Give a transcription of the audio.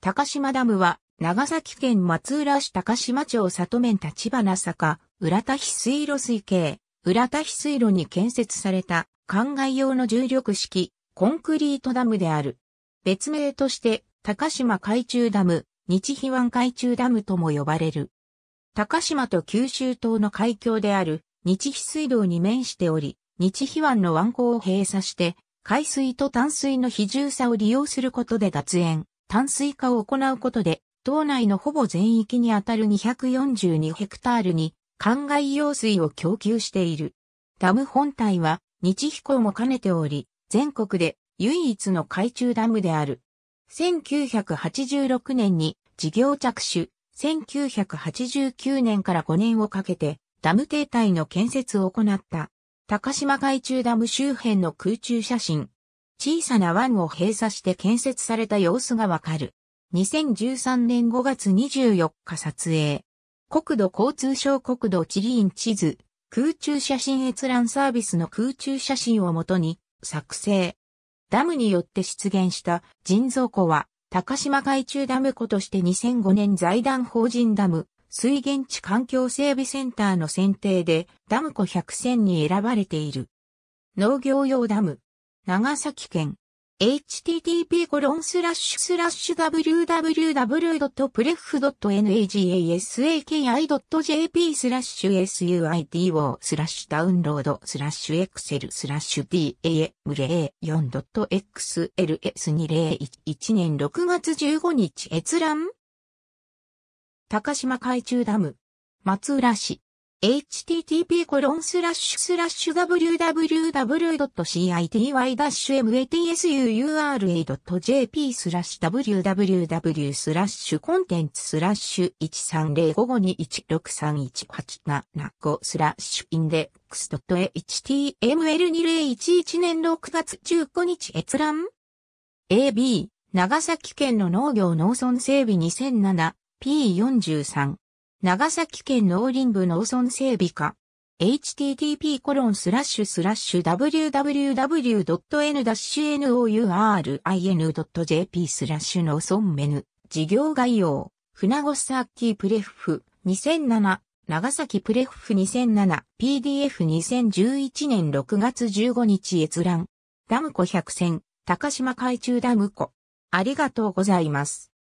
高島ダムは、長崎県松浦市高島町里面立花坂、浦田非水路水系、浦田非水路に建設された、灌漑用の重力式、コンクリートダムである。別名として、高島海中ダム、日比湾海中ダムとも呼ばれる。高島と九州島の海峡である、日比水道に面しており、日比湾の湾口を閉鎖して、海水と淡水の比重差を利用することで脱塩、淡水化を行うことで、島内のほぼ全域にあたる242ヘクタールに、灌漑用水を供給している。ダム本体は、日彦も兼ねており、全国で唯一の海中ダムである。1986年に事業着手、1989年から5年をかけてダム停滞の建設を行った。高島海中ダム周辺の空中写真、小さな湾を閉鎖して建設された様子がわかる。2013年5月24日撮影。国土交通省国土地理院地図、空中写真閲覧サービスの空中写真をもとに作成。ダムによって出現した人造湖は、高島海中ダム湖として2005年財団法人ダム、水源地環境整備センターの選定でダム湖100選に選ばれている。農業用ダム、長崎県。http コロンスラッシュスラッシュ w w w p r e f n a g a s a k i j p スラッシュ s u i t o スラッシュダウンロードスラッシュエクセルスラッシュ dam04.xls2011 年6月15日閲覧高島海中ダム松浦市 http www.city-metsura.jp スラ www スラッシュ n t テンツスラッシュ1305521631875スラッシュイ .html2011 年6月15日閲覧 AB 長崎県の農業農村整備 2007P43 長崎県農林部農村整備課。http://www.n-nourin.jp スラッシュ農村メヌ。事業概要。船越サッキープレフ2007。長崎プレフ 2007PDF2011 年6月15日閲覧。ダム湖100選。高島海中ダム湖。ありがとうございます。